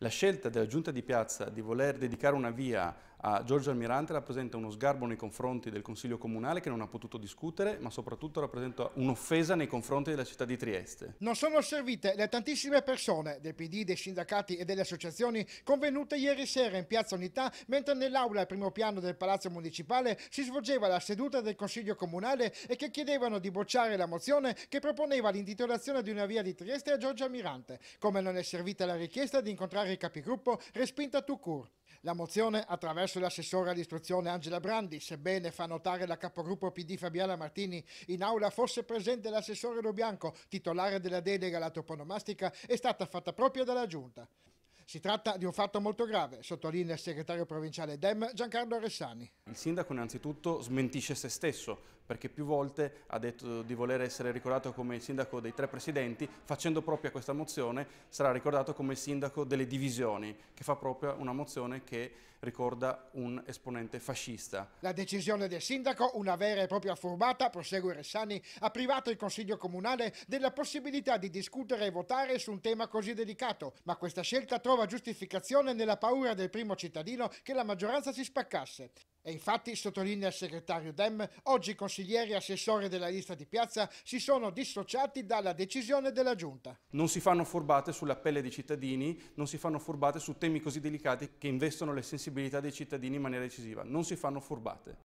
La scelta della giunta di piazza di voler dedicare una via a Giorgio Almirante rappresenta uno sgarbo nei confronti del Consiglio Comunale che non ha potuto discutere, ma soprattutto rappresenta un'offesa nei confronti della città di Trieste. Non sono servite le tantissime persone del PD, dei sindacati e delle associazioni convenute ieri sera in Piazza Unità, mentre nell'aula al primo piano del Palazzo Municipale si svolgeva la seduta del Consiglio Comunale e che chiedevano di bocciare la mozione che proponeva l'intitolazione di una via di Trieste a Giorgio Almirante, come non è servita la richiesta di incontrare il capigruppo respinta a Tucur. La mozione, attraverso l'assessore all'istruzione Angela Brandi, sebbene fa notare la capogruppo PD Fabiana Martini, in aula fosse presente l'assessore Lo titolare della delega alla toponomastica, è stata fatta propria dalla Giunta. Si tratta di un fatto molto grave, sottolinea il segretario provinciale Dem Giancarlo Ressani. Il sindaco innanzitutto smentisce se stesso, perché più volte ha detto di voler essere ricordato come il sindaco dei tre presidenti, facendo propria questa mozione sarà ricordato come il sindaco delle divisioni, che fa propria una mozione che ricorda un esponente fascista. La decisione del sindaco, una vera e propria furbata, prosegue Ressani, ha privato il Consiglio Comunale della possibilità di discutere e votare su un tema così delicato, ma questa scelta trova trova giustificazione nella paura del primo cittadino che la maggioranza si spaccasse. E infatti, sottolinea il segretario Dem, oggi consiglieri e assessori della lista di piazza si sono dissociati dalla decisione della giunta. Non si fanno furbate sulla pelle dei cittadini, non si fanno furbate su temi così delicati che investono le sensibilità dei cittadini in maniera decisiva. Non si fanno furbate.